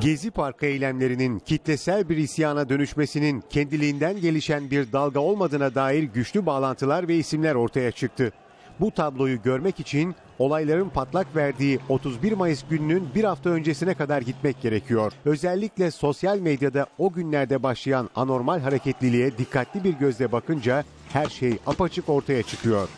Gezi Parkı eylemlerinin kitlesel bir isyana dönüşmesinin kendiliğinden gelişen bir dalga olmadığına dair güçlü bağlantılar ve isimler ortaya çıktı. Bu tabloyu görmek için olayların patlak verdiği 31 Mayıs gününün bir hafta öncesine kadar gitmek gerekiyor. Özellikle sosyal medyada o günlerde başlayan anormal hareketliliğe dikkatli bir gözle bakınca her şey apaçık ortaya çıkıyor.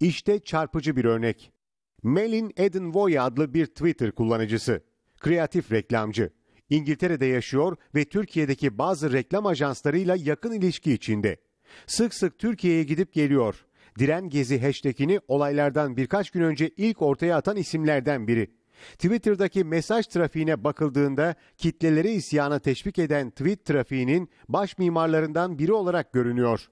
İşte çarpıcı bir örnek. Melin Edenvoy adlı bir Twitter kullanıcısı. Kreatif reklamcı. İngiltere'de yaşıyor ve Türkiye'deki bazı reklam ajanslarıyla yakın ilişki içinde. Sık sık Türkiye'ye gidip geliyor. Diren Gezi hashtagini olaylardan birkaç gün önce ilk ortaya atan isimlerden biri. Twitter'daki mesaj trafiğine bakıldığında kitleleri isyana teşvik eden tweet trafiğinin baş mimarlarından biri olarak görünüyor.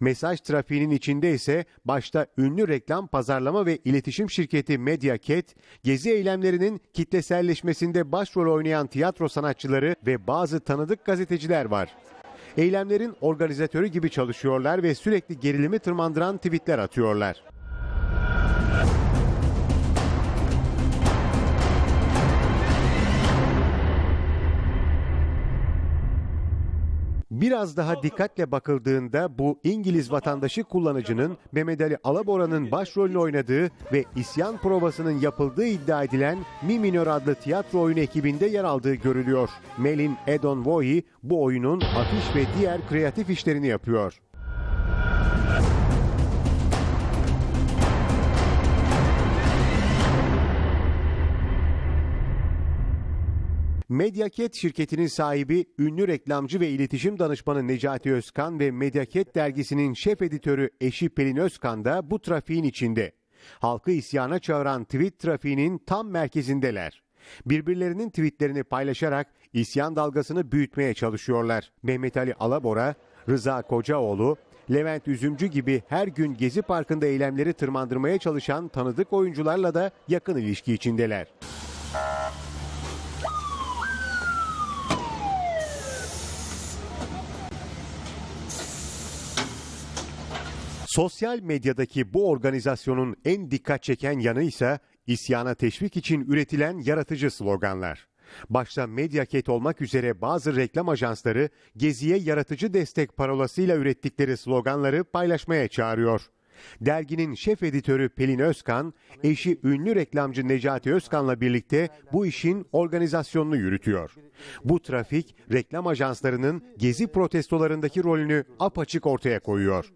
Mesaj trafiğinin içinde ise başta ünlü reklam pazarlama ve iletişim şirketi Mediaket, gezi eylemlerinin kitleselleşmesinde başrol oynayan tiyatro sanatçıları ve bazı tanıdık gazeteciler var. Eylemlerin organizatörü gibi çalışıyorlar ve sürekli gerilimi tırmandıran tweetler atıyorlar. Biraz daha dikkatle bakıldığında bu İngiliz vatandaşı kullanıcının Mehmet Ali Alabora'nın başrolünü oynadığı ve isyan provasının yapıldığı iddia edilen Mi Minör adlı tiyatro oyunu ekibinde yer aldığı görülüyor. Melin Edon Woyi bu oyunun afiş ve diğer kreatif işlerini yapıyor. Medyaket şirketinin sahibi ünlü reklamcı ve iletişim danışmanı Necati Özkan ve Medyaket dergisinin şef editörü eşi Pelin Özkan da bu trafiğin içinde. Halkı isyana çağıran tweet trafiğinin tam merkezindeler. Birbirlerinin tweetlerini paylaşarak isyan dalgasını büyütmeye çalışıyorlar. Mehmet Ali Alabora, Rıza Kocaoğlu, Levent Üzümcü gibi her gün Gezi Parkı'nda eylemleri tırmandırmaya çalışan tanıdık oyuncularla da yakın ilişki içindeler. Sosyal medyadaki bu organizasyonun en dikkat çeken yanı ise isyana teşvik için üretilen yaratıcı sloganlar. Başta Mediaket olmak üzere bazı reklam ajansları Gezi'ye yaratıcı destek parolasıyla ürettikleri sloganları paylaşmaya çağırıyor. Derginin şef editörü Pelin Özkan, eşi ünlü reklamcı Necati Özkan'la birlikte bu işin organizasyonunu yürütüyor. Bu trafik reklam ajanslarının gezi protestolarındaki rolünü apaçık ortaya koyuyor.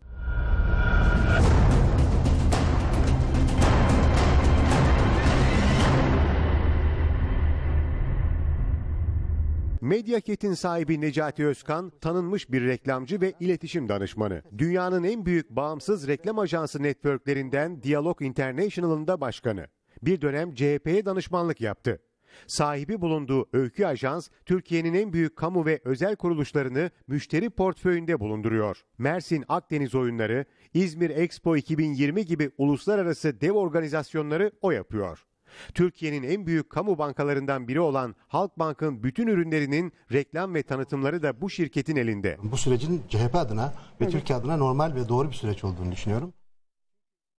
Medyaket'in sahibi Necati Özkan tanınmış bir reklamcı ve iletişim danışmanı. Dünyanın en büyük bağımsız reklam ajansı networklerinden Dialog International'ın da başkanı. Bir dönem CHP'ye danışmanlık yaptı. Sahibi bulunduğu Öykü Ajans, Türkiye'nin en büyük kamu ve özel kuruluşlarını müşteri portföyünde bulunduruyor. Mersin Akdeniz Oyunları, İzmir Expo 2020 gibi uluslararası dev organizasyonları o yapıyor. Türkiye'nin en büyük kamu bankalarından biri olan Halkbank'ın bütün ürünlerinin reklam ve tanıtımları da bu şirketin elinde. Bu sürecin CHP adına ve Türkiye adına normal ve doğru bir süreç olduğunu düşünüyorum.